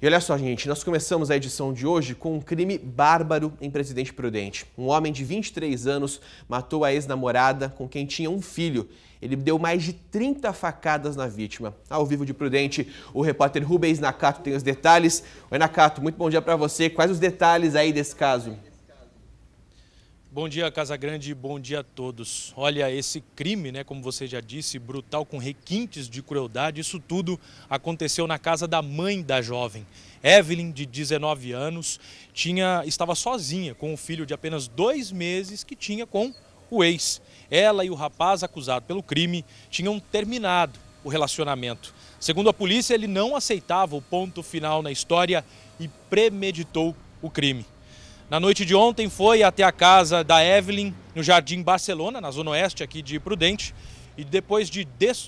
E olha só, gente, nós começamos a edição de hoje com um crime bárbaro em Presidente Prudente. Um homem de 23 anos matou a ex-namorada com quem tinha um filho. Ele deu mais de 30 facadas na vítima. Ao vivo de Prudente, o repórter Rubens Nakato tem os detalhes. Oi, Nakato, muito bom dia para você. Quais os detalhes aí desse caso? Bom dia, Casa Grande, bom dia a todos. Olha, esse crime, né, como você já disse, brutal, com requintes de crueldade, isso tudo aconteceu na casa da mãe da jovem. Evelyn, de 19 anos, tinha, estava sozinha com um filho de apenas dois meses que tinha com o ex. Ela e o rapaz acusado pelo crime tinham terminado o relacionamento. Segundo a polícia, ele não aceitava o ponto final na história e premeditou o crime. Na noite de ontem foi até a casa da Evelyn, no Jardim Barcelona, na zona oeste aqui de Prudente, e depois de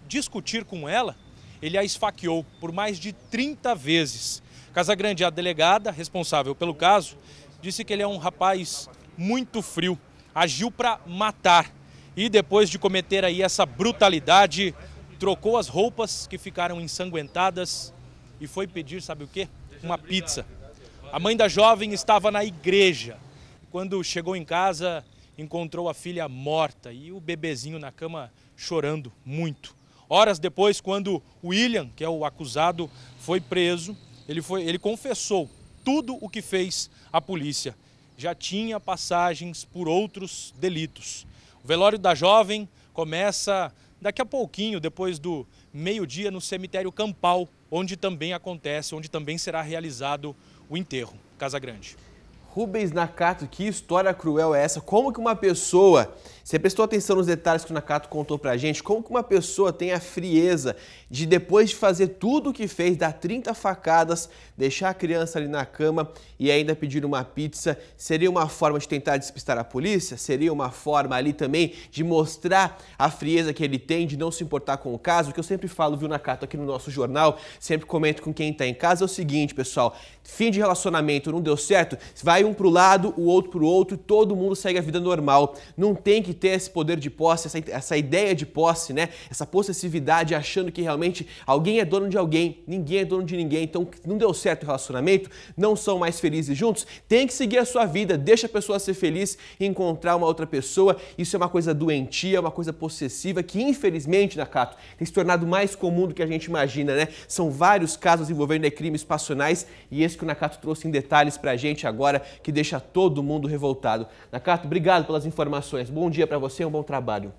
discutir com ela, ele a esfaqueou por mais de 30 vezes. Casa Grande a delegada responsável pelo caso, disse que ele é um rapaz muito frio, agiu para matar e depois de cometer aí essa brutalidade, trocou as roupas que ficaram ensanguentadas e foi pedir, sabe o quê? Uma pizza. A mãe da jovem estava na igreja. Quando chegou em casa, encontrou a filha morta e o bebezinho na cama chorando muito. Horas depois, quando William, que é o acusado, foi preso, ele, foi, ele confessou tudo o que fez a polícia. Já tinha passagens por outros delitos. O velório da jovem começa daqui a pouquinho, depois do meio-dia, no cemitério Campal, onde também acontece, onde também será realizado o enterro. Casa Grande. Rubens Nakato, que história cruel é essa? Como que uma pessoa você prestou atenção nos detalhes que o Nakato contou pra gente? Como que uma pessoa tem a frieza de depois de fazer tudo o que fez, dar 30 facadas, deixar a criança ali na cama e ainda pedir uma pizza? Seria uma forma de tentar despistar a polícia? Seria uma forma ali também de mostrar a frieza que ele tem, de não se importar com o caso? O que eu sempre falo, viu, Nakato, aqui no nosso jornal, sempre comento com quem tá em casa, é o seguinte, pessoal, fim de relacionamento não deu certo, vai um pro lado, o outro pro outro, todo mundo segue a vida normal. Não tem que ter esse poder de posse, essa, essa ideia de posse, né? Essa possessividade, achando que realmente alguém é dono de alguém, ninguém é dono de ninguém. Então, não deu certo o relacionamento, não são mais felizes juntos, tem que seguir a sua vida, deixa a pessoa ser feliz e encontrar uma outra pessoa. Isso é uma coisa doentia, é uma coisa possessiva que, infelizmente, Nakato, tem se tornado mais comum do que a gente imagina, né? São vários casos envolvendo né, crimes passionais e esse que o Nakato trouxe em detalhes pra gente agora, que deixa todo mundo revoltado. Nakato, obrigado pelas informações. Bom dia para você, um bom trabalho.